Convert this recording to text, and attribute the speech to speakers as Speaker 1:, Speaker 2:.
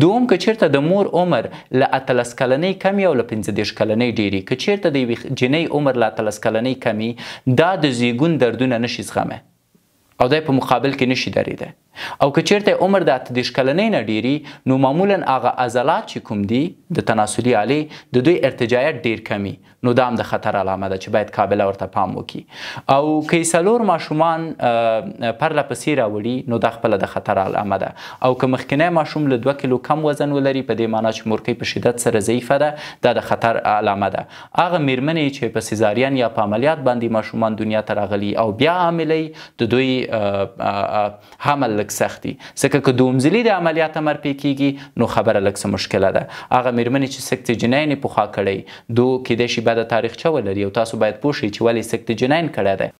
Speaker 1: دوم که چیرته د مور عمر له اتلس کلنۍ کمی او له پنځه کلنۍ ډیری که چیرته د یوې جنۍ عمر له اتلس کلنۍ کمی دا د زیږون دردونه نشي زغمه او دای په مقابل کې نشي درېده او که چیرته عمر د 30 کلنې نه ډیری نو معمولا هغه عضلات چې کوم دي د تناسلي علی د دوی ارتجاعیت ډیر کمی نو دام د خطر علامه ده چې باید قابل ورته پام وکړي او کیسلور ماشومان پر لپسې راوړي نو د خپل د خطر علامه ده او که مخکنی ماشوم له 2 کیلو کم وزن ولري په دې معنی چې مورکې په شدت سره ضعیفه ده دا د خطر علامه ده هغه میرمنې چې په سیزارین یا په عملیات باندې ماشومان دنیا ته راغلي او بیا عاملې د دوی حمل لک لږ سخت دي ځکه که دومځلي د عملیات امر پې کېږي نو خبره لږ څه مشکله ده هغه میرمنې چې سکت جنین یې پخوا کړی دو کیدای شي بده تاریخچه ولري او تاسو باید پوه شئ چې ولې سکت جنین کړی دی